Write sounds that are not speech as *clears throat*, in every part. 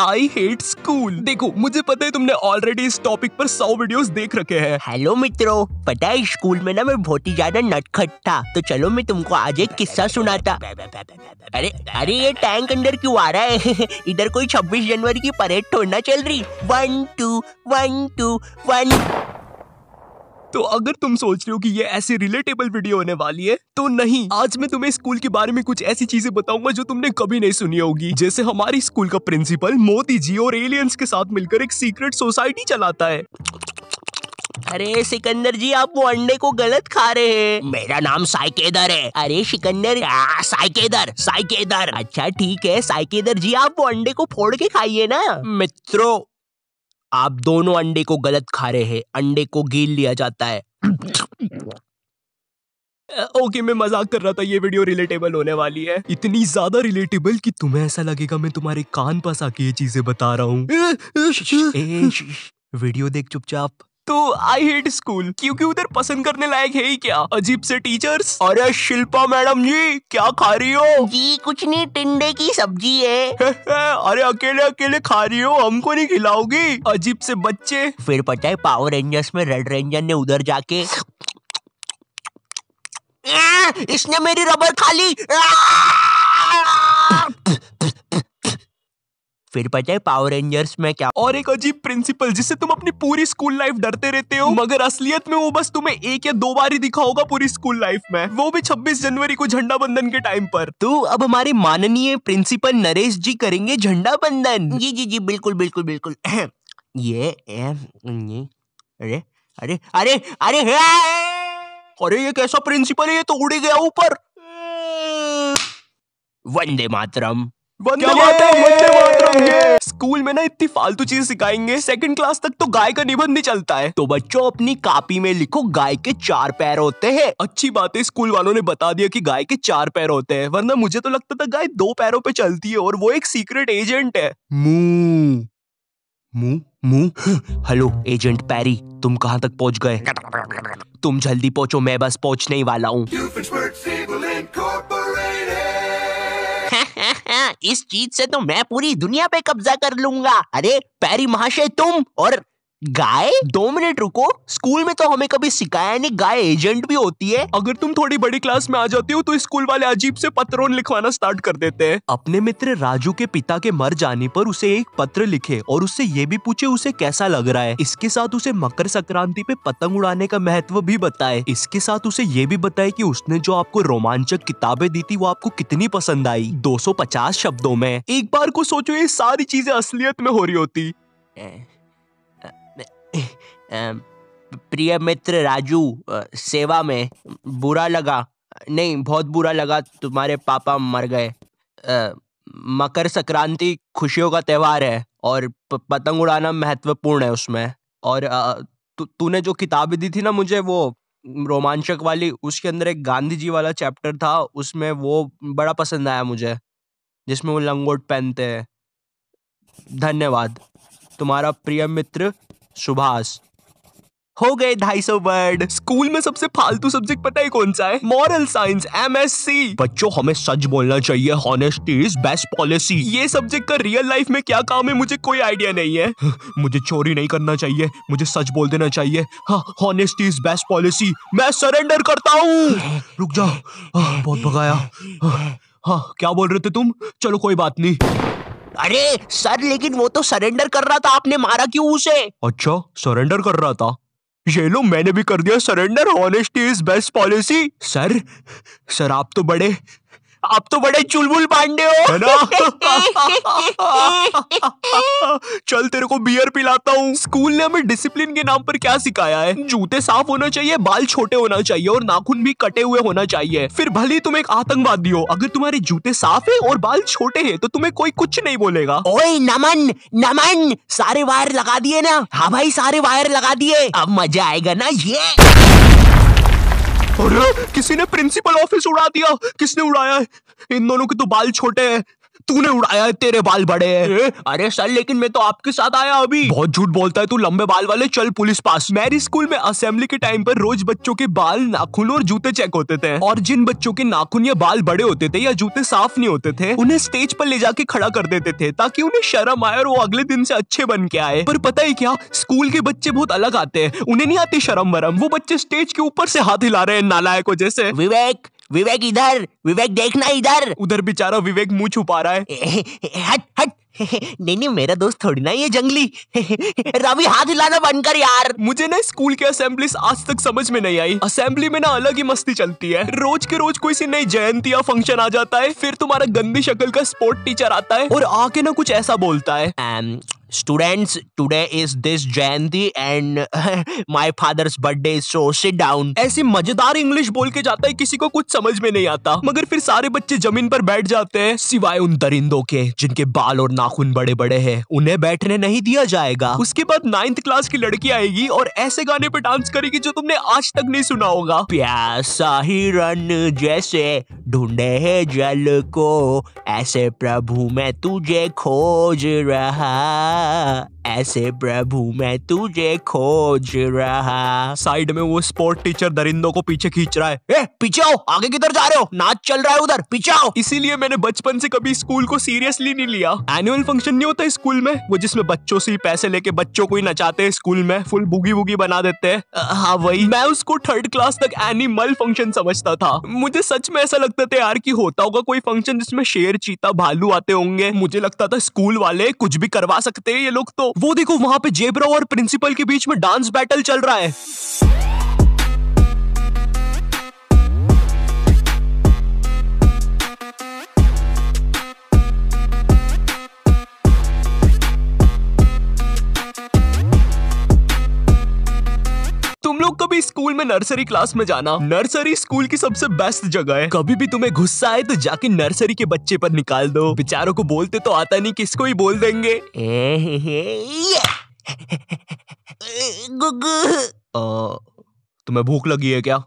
I hate school देखो मुझे पता है तुमने ऑलरेडी इस टॉपिक पर सौ वीडियोस देख रखे हैं हेलो मित्रों पता है स्कूल में ना मैं बहुत ही ज्यादा नटखट था तो चलो मैं तुमको आज एक किस्सा सुनाता अरे अरे ये टैंक अंदर क्यों आ रहा है *laughs* इधर कोई 26 जनवरी की परेड थोड़ा चल रही one two one two one तो अगर तुम सोच रहे हो कि ये ऐसी रिलेटेबल वीडियो होने वाली है तो नहीं आज मैं तुम्हें स्कूल के बारे में कुछ ऐसी चीजें बताऊंगा जो तुमने कभी नहीं सुनी होगी जैसे हमारी स्कूल का प्रिंसिपल मोदी जी और एलियंस के साथ मिलकर एक सीक्रेट सोसाइटी चलाता है अरे सिकंदर जी आप वो अंडे को गलत खा रहे हैं मेरा नाम साइकेदर है अरे सिकंदर साइकेदर साइकेदर अच्छा ठीक है साइकेदर जी आप वो अंडे को फोड़ के खाइए ना मित्रों आप दोनों अंडे को गलत खा रहे हैं अंडे को गील लिया जाता है ओके मैं मजाक कर रहा था ये वीडियो रिलेटेबल होने वाली है इतनी ज्यादा रिलेटेबल कि तुम्हें ऐसा लगेगा मैं तुम्हारे कान पास आके ये चीजें बता रहा हूँ वीडियो देख चुपचाप तो आई हेट स्कूल क्योंकि उधर पसंद करने लायक है ही क्या अजीब से टीचर्स अरे शिल्पा मैडम जी क्या खा रही हो जी कुछ नहीं टिंडे की सब्जी है *laughs* अरे अकेले अकेले खा रही हो हमको नहीं खिलाओगी अजीब से बच्चे फिर पता है पावर रेंजर्स में रेड रेंजर ने उधर जाके इसने मेरी रबर खा ली फिर पता है पावर रेंजर्स में क्या और एक अजीब प्रिंसिपल जिससे तुम अपनी पूरी स्कूल लाइफ डरते रहते हो मगर असलियत में वो बस तुम्हें एक या दो बार ही दिखा होगा पूरी स्कूल लाइफ में वो भी 26 जनवरी को झंडा बंधन के टाइम पर तो अब हमारे माननीय प्रिंसिपल नरेश जी करेंगे झंडा बंधन जी जी जी बिल्कुल बिल्कुल बिल्कुल *clears throat* ये अरे अरे अरे अरे अरे ये कैसा प्रिंसिपल है ये तो उड़ गया ऊपर *clears throat* वंदे मातरम स्कूल में ना इतनी फालतू चीज सिखाएंगे सेकंड क्लास तक तो गाय का निबंध नहीं चलता है तो बच्चों अपनी कापी में लिखो गाय के चार पैर होते हैं अच्छी बात है स्कूल वालों ने बता दिया कि गाय के चार पैर होते हैं वरना मुझे तो लगता था गाय दो पैरों पे चलती है और वो एक सीक्रेट एजेंट है मुंह मुंह मुंह हेलो एजेंट पैरी तुम कहाँ तक पहुँच गए तुम जल्दी पहुँचो मैं बस पहुँचने ही वाला हूँ इस चीज से तो मैं पूरी दुनिया पे कब्जा कर लूंगा अरे पैरी महाशय तुम और गाय दो मिनट रुको स्कूल में तो हमें कभी सिखाया नहीं गाय एजेंट भी होती है अगर तुम थोड़ी बड़ी क्लास में आ जाती हो तो स्कूल वाले अजीब से पत्रों लिखवाना स्टार्ट कर देते हैं अपने मित्र राजू के पिता के मर जाने पर उसे एक पत्र लिखे और उससे ये भी पूछे उसे कैसा लग रहा है इसके साथ उसे मकर संक्रांति पे पतंग उड़ाने का महत्व भी बताए इसके साथ उसे ये भी बताए की उसने जो आपको रोमांचक किताबें दी थी वो आपको कितनी पसंद आई दो शब्दों में एक बार को सोचो ये सारी चीजें असलियत में हो रही होती प्रिय मित्र राजू सेवा में बुरा लगा नहीं बहुत बुरा लगा तुम्हारे पापा मर गए मकर संक्रांति खुशियों का त्यौहार है और पतंग उड़ाना महत्वपूर्ण है उसमें और तूने जो किताब दी थी ना मुझे वो रोमांचक वाली उसके अंदर एक गांधी जी वाला चैप्टर था उसमें वो बड़ा पसंद आया मुझे जिसमें वो लंगोट पहनते हैं धन्यवाद तुम्हारा प्रिय मित्र सुभाष हो गए ढाई सौ वर्ड स्कूल में सबसे फालतू सब्जेक्ट पता है कौन सा है moral science M S C बच्चों हमें सच बोलना चाहिए हॉनेस्टी इज बेस्ट पॉलिसी ये सब्जेक्ट का रियल लाइफ में क्या काम है मुझे कोई आइडिया नहीं है *laughs* मुझे चोरी नहीं करना चाहिए मुझे सच बोल देना चाहिए हॉनेस्टी इज बेस्ट पॉलिसी मैं सरेंडर करता हूँ *laughs* रुक जाओ हाँ, बहुत भगाया हाँ, हाँ क्या बोल रहे थे तुम चलो कोई बात नहीं अरे सर लेकिन वो तो सरेंडर कर रहा था आपने मारा क्यों उसे अच्छा सरेंडर कर रहा था ये लो मैंने भी कर दिया surrender honesty is best policy sir sir आप तो बड़े आप तो बड़े चुलबुल पांडे हो है ना चल तेरे को बियर पिलाता हूँ स्कूल ने हमें डिसिप्लिन के नाम पर क्या सिखाया है जूते साफ होना चाहिए बाल छोटे होना चाहिए और नाखून भी कटे हुए होना चाहिए फिर भले तुम एक आतंकवादी हो अगर तुम्हारे जूते साफ है और बाल छोटे है तो तुम्हें कोई कुछ नहीं बोलेगा ओए नमन नमन सारे वायर लगा दिए ना हाँ भाई सारे वायर लगा दिए अब मजा आएगा ना ये अरे किसी ने प्रिंसिपल ऑफिस उड़ा दिया किसने उड़ाया है इन दोनों के तो बाल छोटे हैं तूने उड़ाया है तेरे बाल बड़े हैं अरे सर लेकिन मैं तो आपके साथ आया अभी बहुत झूठ बोलता है तू लंबे बाल वाले चल पुलिस पास मेरी स्कूल में असेंबली के टाइम पर रोज बच्चों के बाल नाखून और जूते चेक होते थे और जिन बच्चों के नाखून या बाल बड़े होते थे या जूते साफ नहीं होते थे उन्हें स्टेज पर ले जाके खड़ा कर देते थे ताकि उन्हें शर्म आए और वो अगले दिन से अच्छे बन के आए पर पता ही क्या स्कूल के बच्चे बहुत अलग आते हैं उन्हें नहीं आती शर्म वरम वो बच्चे स्टेज के ऊपर से हाथ हिला रहे हैं नालायकों जैसे विवेक विवेक इधर विवेक देखना इधर उधर बेचारा विवेक मुंह छुपा रहा है *laughs* हट हट *laughs* नहीं नहीं मेरा दोस्त थोड़ी ना ये जंगली *laughs* रवि हाथ हिलाना बंद कर यार मुझे ना स्कूल के असेंबली आज तक समझ में नहीं आई असेंबली में ना अलग ही मस्ती चलती है रोज के रोज कोई सी नई जयंती या फंक्शन आ जाता है फिर तुम्हारा गंदी शक्ल का स्पोर्ट टीचर आता है और आके ना कुछ ऐसा बोलता है students today is this jayanti and *laughs* my father's birthday so sit down ऐसी मजेदार इंग्लिश बोल के जाता है किसी को कुछ समझ में नहीं आता मगर फिर सारे बच्चे जमीन पर बैठ जाते हैं सिवाय उन दरिंदों के जिनके बाल और नाखून बड़े बड़े है उन्हें बैठने नहीं दिया जाएगा उसके बाद नाइन्थ क्लास की लड़की आएगी और ऐसे गाने पर डांस करेगी जो तुमने आज तक नहीं सुना होगा प्यासा हिरन जैसे ढूंढे है जल को ऐसे प्रभु मैं तुझे खोज रहा ऐसे प्रभु मैं तुझे खोज रहा साइड में वो स्पोर्ट टीचर दरिंदो को पीछे खींच रहा है ए, पीछे आओ आगे किधर जा रहे हो नाच चल रहा है उधर पीछे आओ इसीलिए मैंने बचपन से कभी स्कूल को सीरियसली नहीं लिया एनुअल फंक्शन नहीं होता स्कूल में वो जिसमें बच्चों से ही पैसे लेके बच्चों को ही नचाते है स्कूल में फुल बुगी बुगी बना देते है हाँ वही मैं उसको थर्ड क्लास तक एनिमल फंक्शन समझता था मुझे सच में ऐसा लगता लगता तो था यार कि होता होगा कोई फंक्शन जिसमें शेर चीता भालू आते होंगे मुझे लगता था स्कूल वाले कुछ भी करवा सकते हैं ये लोग तो वो देखो वहां पे जेबरा और प्रिंसिपल के बीच में डांस बैटल चल रहा है भी स्कूल में नर्सरी क्लास में जाना नर्सरी स्कूल की सबसे बेस्ट जगह है कभी भी तुम्हें गुस्सा आए तो जाके नर्सरी के बच्चे पर निकाल दो बेचारों को बोलते तो आता नहीं किसको ही बोल देंगे तुम्हें भूख लगी है क्या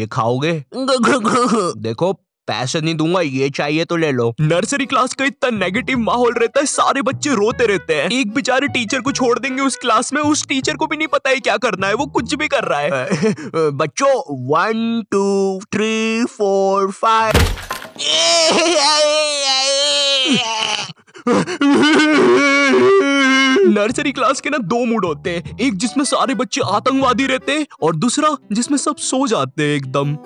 ये खाओगे देखो पैसे नहीं दूंगा ये चाहिए तो ले लो नर्सरी क्लास का इतना नेगेटिव माहौल रहता है सारे बच्चे रोते रहते हैं एक बेचारे टीचर को छोड़ देंगे उस क्लास में उस टीचर को भी नहीं पता है क्या करना है वो कुछ भी कर रहा है बच्चो one two three four five nursery class के ना दो मूड होते हैं एक जिसमें सारे बच्चे आतंकवादी रहते हैं और दूसरा जिसमें सब सो जाते हैं एकदम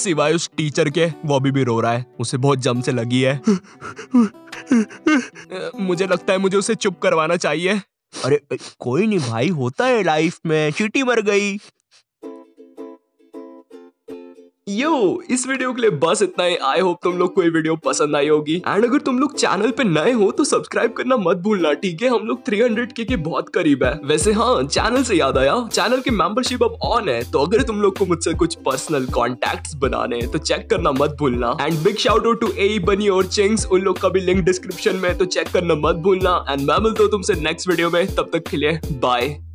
सिवाय उस टीचर के वो अभी भी रो रहा है उसे बहुत जम से लगी है मुझे लगता है मुझे उसे चुप करवाना चाहिए अरे कोई नहीं भाई होता है लाइफ में चीटी मर गई यो इस वीडियो के लिए बस इतना ही आई होप तुम लोग को ये वीडियो पसंद आई होगी एंड अगर तुम लोग चैनल पे नए हो तो सब्सक्राइब करना मत भूलना ठीक है हम लोग 300 के के बहुत करीब है वैसे हाँ चैनल से याद आया चैनल की मेंबरशिप अब ऑन है तो अगर तुम लोग को मुझसे कुछ पर्सनल कॉन्टेक्ट बनाने तो चेक करना मत भूलना and big shout to a bunny और चिंग्स उन लोग का भी लिंक डिस्क्रिप्शन में तो चेक करना मत भूलना एंड मैं मिलता हूँ तुमसे नेक्स्ट वीडियो में तब तक के लिए बाय